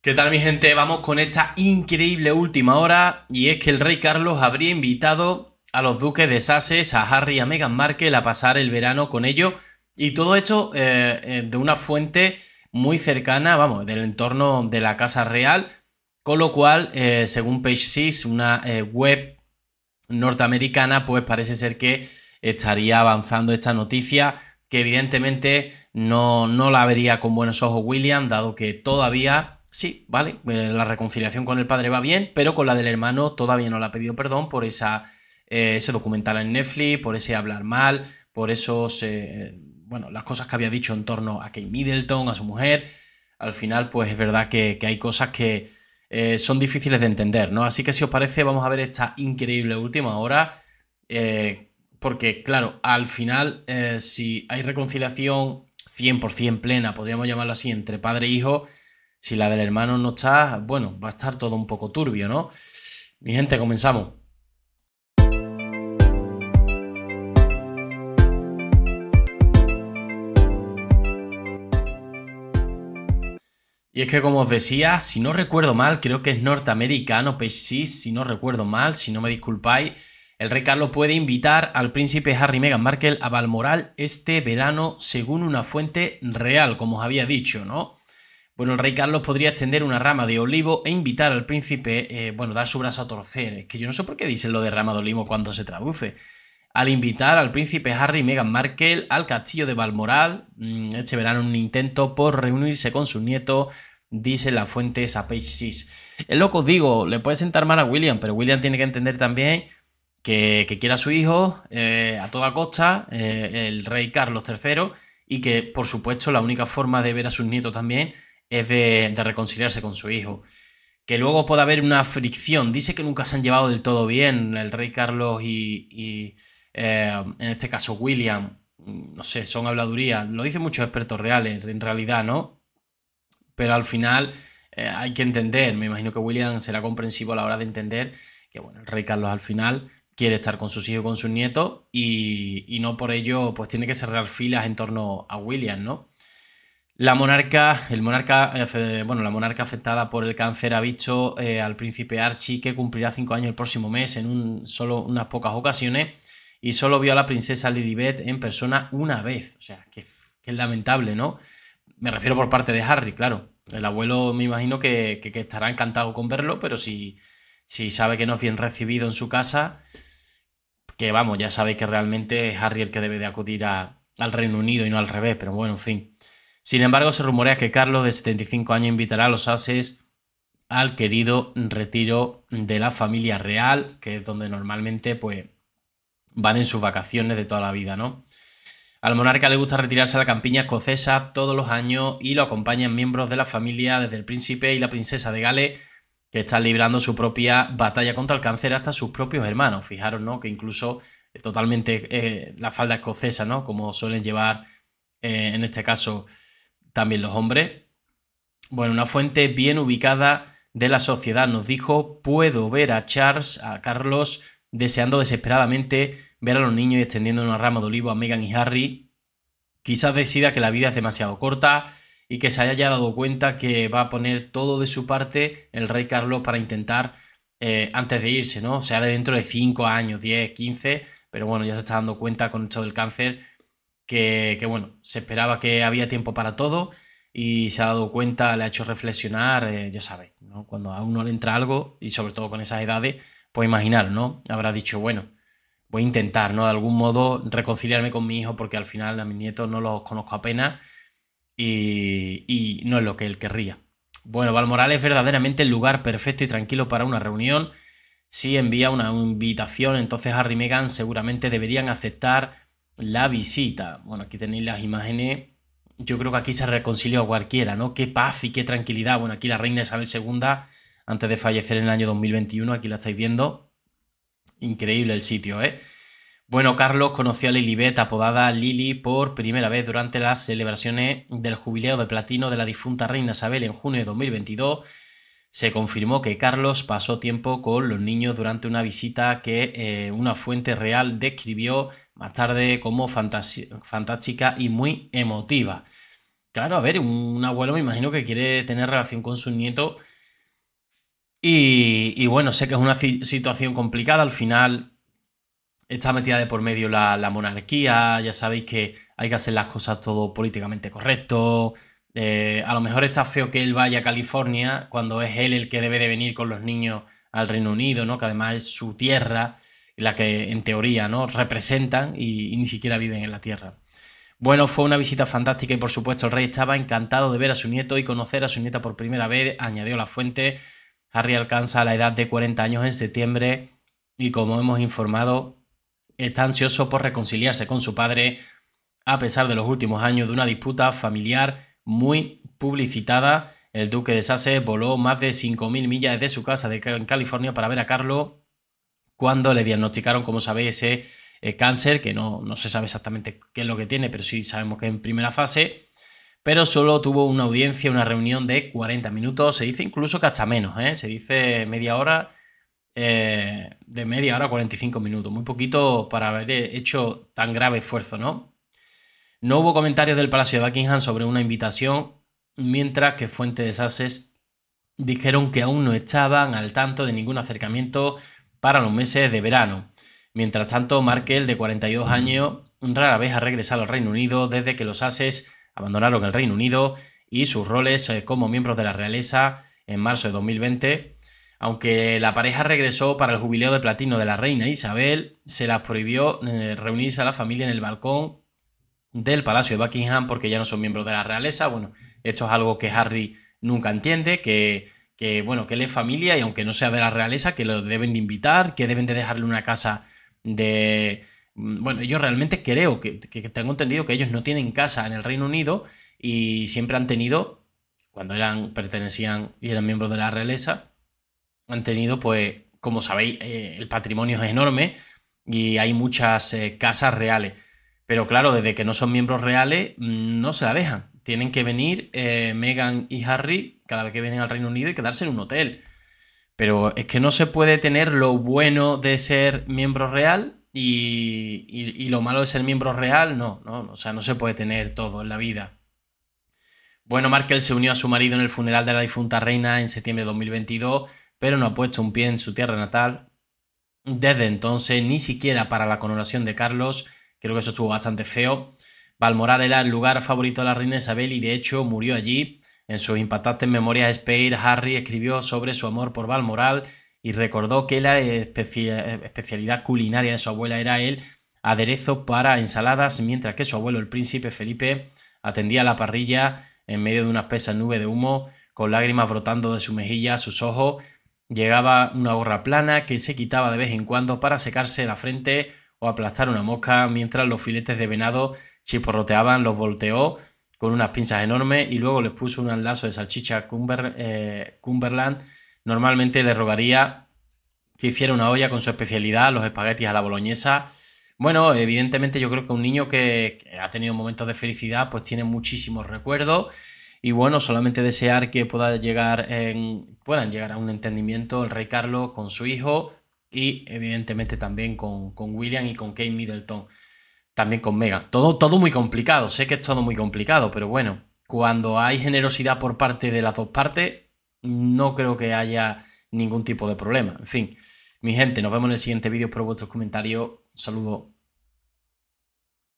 ¿Qué tal mi gente? Vamos con esta increíble última hora y es que el rey Carlos habría invitado a los duques de Sussex, a Harry y a Meghan Markle a pasar el verano con ellos y todo esto eh, eh, de una fuente muy cercana, vamos, del entorno de la Casa Real, con lo cual, eh, según Page Six, una web norteamericana, pues parece ser que estaría avanzando esta noticia que evidentemente no, no la vería con buenos ojos William, dado que todavía Sí, vale, eh, la reconciliación con el padre va bien, pero con la del hermano todavía no le ha pedido perdón por esa, eh, ese documental en Netflix, por ese hablar mal, por esos, eh, bueno, las cosas que había dicho en torno a Kate Middleton, a su mujer. Al final, pues es verdad que, hay cosas que son difíciles de entender, ¿no? Así que si os parece, vamos a ver esta increíble última hora, porque claro, al final, si hay reconciliación 100% plena, podríamos llamarlo así, entre padre e hijo, si la del hermano no está, bueno, va a estar todo un poco turbio, ¿no? Mi gente, comenzamos. Y es que como os decía, si no recuerdo mal, creo que es norteamericano, Page sí, si no recuerdo mal, si no me disculpáis, el rey Carlos puede invitar al príncipe Harry Meghan Markle a Balmoral este verano según una fuente real, como os había dicho, ¿no? Bueno, el rey Carlos podría extender una rama de olivo e invitar al príncipe, eh, bueno, dar su brazo a torcer. Es que yo no sé por qué dicen lo de rama de olivo cuando se traduce. Al invitar al príncipe Harry y Meghan Markle al castillo de Balmoral, mm, este verano un intento por reunirse con sus nieto, dice la fuente Sapage 6. El loco digo, le puede sentar mal a William, pero William tiene que entender también que, quiere a su hijo eh, a toda costa, eh, el rey Carlos III, y que, por supuesto, la única forma de ver a sus nietos también es de, reconciliarse con su hijo. Que luego pueda haber una fricción. Dice que nunca se han llevado del todo bien el rey Carlos y, eh, en este caso William. No sé, son habladurías. Lo dicen muchos expertos reales, en realidad, ¿no? Pero al final eh, hay que entender. Me imagino que William será comprensivo a la hora de entender que, bueno, el rey Carlos al final quiere estar con sus hijos, con sus nietos y, y, no por ello pues tiene que cerrar filas en torno a William, ¿no? La monarca, el monarca, bueno, la monarca afectada por el cáncer ha visto eh, al príncipe Archie que cumplirá cinco años el próximo mes en solo unas pocas ocasiones y solo vio a la princesa Lilibet en persona una vez. O sea, que, es lamentable, ¿no? Me refiero por parte de Harry, claro. El abuelo me imagino que, estará encantado con verlo, pero si, sabe que no es bien recibido en su casa, que vamos, ya sabéis que realmente es Harry el que debe de acudir al Reino Unido y no al revés, pero bueno, en fin. Sin embargo, se rumorea que Carlos, de 75 años, invitará a los ases al querido retiro de la familia real, que es donde normalmente pues, van en sus vacaciones de toda la vida, ¿no? Al monarca le gusta retirarse a la campiña escocesa todos los años y lo acompañan miembros de la familia desde el príncipe y la princesa de Gales, que están librando su propia batalla contra el cáncer hasta sus propios hermanos. Fijaros, ¿no? Que incluso eh, totalmente eh, la falda escocesa, ¿no? Como suelen llevar eh, en este caso también los hombres. Bueno, una fuente bien ubicada de la sociedad nos dijo, puedo ver a Charles, a Carlos, deseando desesperadamente ver a los niños y extendiendo una rama de olivo a Megan y Harry. Quizás decida que la vida es demasiado corta y que se haya dado cuenta que va a poner todo de su parte el rey Carlos para intentar eh, antes de irse, ¿no? O sea, de dentro de 5 años, 10, 15, pero bueno, ya se está dando cuenta con esto del cáncer que, bueno, se esperaba que había tiempo para todo y se ha dado cuenta, le ha hecho reflexionar, eh, ya sabéis, Cuando a uno le entra algo, y sobre todo con esas edades, pues imaginar, ¿no? Habrá dicho, bueno, voy a intentar, ¿no? De algún modo reconciliarme con mi hijo porque al final a mis nietos no los conozco apenas y, y no es lo que él querría. Bueno, Valmoral es verdaderamente el lugar perfecto y tranquilo para una reunión. Si envía una invitación, entonces Harry y Meghan seguramente deberían aceptar la visita. Bueno, aquí tenéis las imágenes. Yo creo que aquí se reconcilió a cualquiera, ¿no? Qué paz y qué tranquilidad. Bueno, aquí la reina Isabel II, antes de fallecer en el año 2021, aquí la estáis viendo. Increíble el sitio, ¿eh? Bueno, Carlos conoció a Lilibet, apodada Lili, por primera vez durante las celebraciones del jubileo de platino de la difunta reina Isabel en junio de 2022 se confirmó que Carlos pasó tiempo con los niños durante una visita que eh, una fuente real describió más tarde como fantástica y muy emotiva. Claro, a ver, un abuelo me imagino que quiere tener relación con su nieto y, bueno, sé que es una situación complicada, al final está metida de por medio la monarquía, ya sabéis que hay que hacer las cosas todo políticamente correcto, eh, a lo mejor está feo que él vaya a California cuando es él el que debe de venir con los niños al Reino Unido, ¿no? Que además es su tierra, la que en teoría, ¿no? Representan y, y ni siquiera viven en la tierra. Bueno, fue una visita fantástica y por supuesto el rey estaba encantado de ver a su nieto y conocer a su nieta por primera vez, añadió la fuente. Harry alcanza la edad de 40 años en septiembre y como hemos informado, está ansioso por reconciliarse con su padre a pesar de los últimos años de una disputa familiar muy publicitada. El duque de Sase voló más de 5.000 millas de su casa en California para ver a Carlo cuando le diagnosticaron, como sabéis, ese eh, cáncer, que no, se sabe exactamente qué es lo que tiene, pero sí sabemos que en primera fase. Pero solo tuvo una audiencia, una reunión de 40 minutos, se dice incluso que hasta menos, ¿eh? se dice media hora, eh, de media hora a 45 minutos, muy poquito para haber hecho tan grave esfuerzo, ¿no? No hubo comentarios del Palacio de Buckingham sobre una invitación, mientras que fuentes de Sases dijeron que aún no estaban al tanto de ningún acercamiento para los meses de verano. Mientras tanto, Markel, de 42 años, rara vez ha regresado al Reino Unido desde que los Ases abandonaron el Reino Unido y sus roles eh, como miembros de la realeza en marzo de 2020. Aunque la pareja regresó para el jubileo de platino de la reina Isabel, se las prohibió eh, reunirse a la familia en el balcón del Palacio de Buckingham porque ya no son miembros de la realeza. Bueno, esto es algo que Harry nunca entiende, que, bueno, que él es familia y aunque no sea de la realeza, que lo deben de invitar, que deben de dejarle una casa de... Mm, bueno, yo realmente creo que, tengo entendido que ellos no tienen casa en el Reino Unido y siempre han tenido, cuando eran, pertenecían y eran miembros de la realeza, han tenido, pues, como sabéis, eh, el patrimonio es enorme y hay muchas eh, casas reales. Pero claro, desde que no son miembros reales, mm, no se la dejan. Tienen que venir eh, Meghan y Harry cada vez que vienen al Reino Unido y quedarse en un hotel. Pero es que no se puede tener lo bueno de ser miembro real y, y lo malo de ser miembro real. No, no, o sea, no se puede tener todo en la vida. Bueno, Markel se unió a su marido en el funeral de la difunta reina en septiembre de 2022, pero no ha puesto un pie en su tierra natal. Desde entonces, ni siquiera para la coronación de Carlos, Creo que eso estuvo bastante feo. Balmoral era el lugar favorito de la reina Isabel y de hecho murió allí. En sus impactantes memorias Speir, Harry escribió sobre su amor por Balmoral y recordó que la especialidad culinaria de su abuela era el aderezo para ensaladas, mientras que su abuelo, el príncipe Felipe, atendía la parrilla en medio de una espesa nube de humo, con lágrimas brotando de su mejilla a sus ojos. Llegaba una gorra plana que se quitaba de vez en cuando para secarse la frente o aplastar una mosca, mientras los filetes de venado ...chiporroteaban, los volteó con unas pinzas enormes y luego les puso un lazo de salchicha eh, Cumberland. Normalmente le rogaría que hiciera una olla con su especialidad, los espaguetis a la boloñesa. Bueno, evidentemente yo creo que un niño que, ha tenido momentos de felicidad pues tiene muchísimos recuerdos y bueno, solamente desear que pueda llegar puedan llegar a un entendimiento el rey Carlos con su hijo y evidentemente también con, William y con Kate Middleton, también con Mega Todo, todo muy complicado, sé que es todo muy complicado, pero bueno, cuando hay generosidad por parte de las dos partes, no creo que haya ningún tipo de problema. En fin, mi gente, nos vemos en el siguiente vídeo, por vuestros comentarios, un saludo.